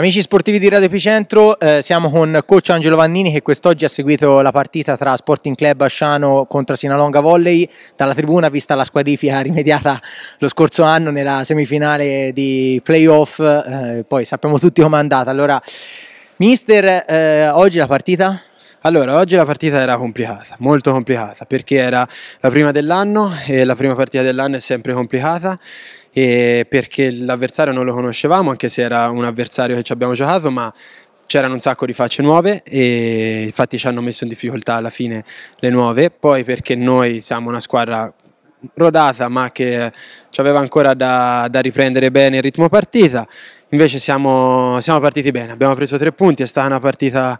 Amici sportivi di Radio Epicentro, eh, siamo con coach Angelo Vannini che quest'oggi ha seguito la partita tra Sporting Club Asciano contro Sinalonga Volley dalla tribuna vista la squalifica rimediata lo scorso anno nella semifinale di playoff, eh, poi sappiamo tutti com'è andata. Allora, mister, eh, oggi la partita? Allora, oggi la partita era complicata, molto complicata, perché era la prima dell'anno e la prima partita dell'anno è sempre complicata perché l'avversario non lo conoscevamo, anche se era un avversario che ci abbiamo giocato, ma c'erano un sacco di facce nuove e infatti ci hanno messo in difficoltà alla fine le nuove, poi perché noi siamo una squadra rodata ma che ci aveva ancora da, da, riprendere bene il ritmo partita, invece siamo, siamo partiti bene, abbiamo preso tre punti, è stata una partita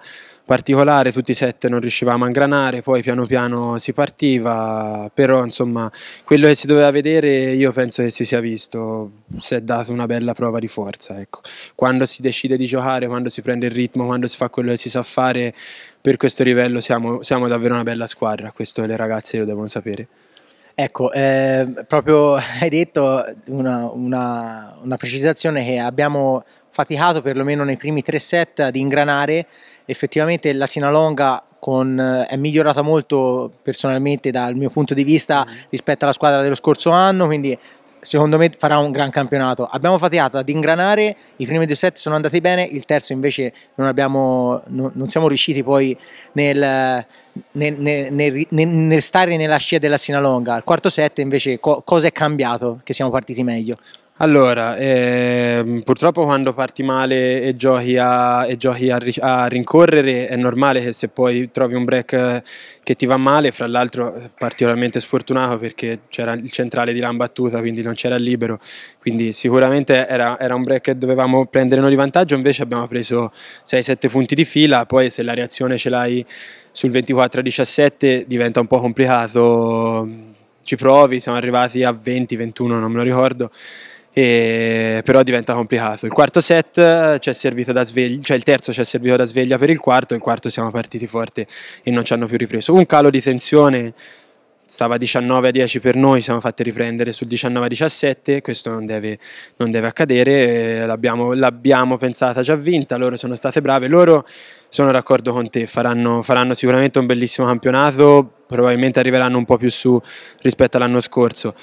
particolare, tutti i set non riuscivamo a ingranare, poi piano piano si partiva, però insomma quello che si doveva vedere io penso che si sia visto, si è dato una bella prova di forza. Ecco. Quando si decide di giocare, quando si prende il ritmo, quando si fa quello che si sa fare, per questo livello siamo, siamo davvero una bella squadra, questo le ragazze lo devono sapere. Ecco, eh, proprio hai detto una, una, una precisazione che abbiamo faticato perlomeno nei primi tre set ad ingranare, effettivamente la Sinalonga con, eh, è migliorata molto personalmente dal mio punto di vista mm. rispetto alla squadra dello scorso anno, quindi secondo me farà un gran campionato. Abbiamo faticato ad ingranare, i primi due set sono andati bene, il terzo invece non, abbiamo, non, non siamo riusciti poi nel, nel, nel, nel, stare nella scia della Sinalonga. il quarto set invece co cosa è cambiato che siamo partiti meglio? Allora, ehm, purtroppo quando parti male e giochi, a, e giochi a, a, rincorrere è normale che se poi trovi un break che ti va male, fra l'altro eh, particolarmente sfortunato perché c'era il centrale di Lambattuta, quindi non c'era libero, quindi sicuramente era, era, un break che dovevamo prendere noi di vantaggio, invece abbiamo preso 6-7 punti di fila, poi se la reazione ce l'hai sul 24-17 diventa un po' complicato, mm, ci provi, siamo arrivati a 20-21, non me lo ricordo e, però diventa complicato. Il quarto set eh, ci è servito da sveglia, cioè il terzo ci è servito da sveglia per il quarto, il quarto siamo partiti forte e non ci hanno più ripreso. Un calo di tensione stava 19 a 10 per noi, siamo fatti riprendere sul 19 a 17, questo non deve, non deve accadere, l'abbiamo, l'abbiamo, pensata già vinta, loro sono state brave, loro sono d'accordo con te, faranno, faranno sicuramente un bellissimo campionato, probabilmente arriveranno un po' più su rispetto all'anno scorso.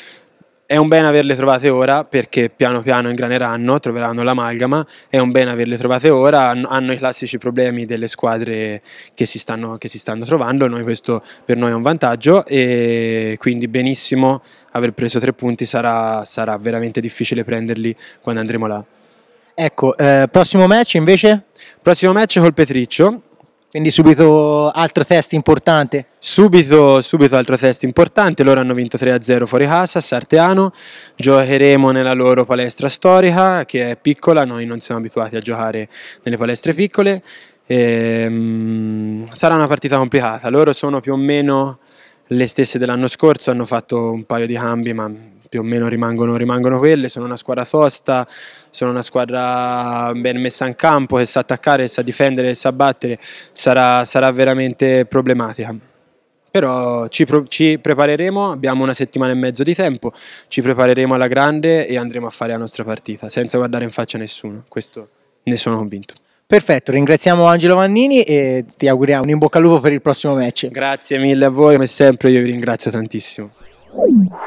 È un bene averle trovate ora perché piano piano ingraneranno, troveranno l'amalgama, è un bene averle trovate ora, hanno i classici problemi delle squadre che si stanno, che si stanno trovando, noi questo per noi è un vantaggio e quindi benissimo aver preso tre punti, sarà, sarà veramente difficile prenderli quando andremo là. Ecco, eh, prossimo match invece? Prossimo match col Petriccio, quindi subito altro test importante? Subito, subito altro test importante, loro hanno vinto 3-0 fuori casa a Sarteano, giocheremo nella loro palestra storica che è piccola, noi non siamo abituati a giocare nelle palestre piccole, e, ehm, sarà una partita complicata, loro sono più o meno le stesse dell'anno scorso, hanno fatto un paio di cambi ma più o meno rimangono, rimangono, quelle, sono una squadra tosta, sono una squadra ben messa in campo, che sa attaccare, sa difendere, sa battere, sarà, sarà veramente problematica. Però ci, ci, prepareremo, abbiamo una settimana e mezzo di tempo, ci prepareremo alla grande e andremo a fare la nostra partita, senza guardare in faccia nessuno, questo ne sono convinto. Perfetto, ringraziamo Angelo Vannini e ti auguriamo un in bocca al lupo per il prossimo match. Grazie mille a voi, come sempre io vi ringrazio tantissimo.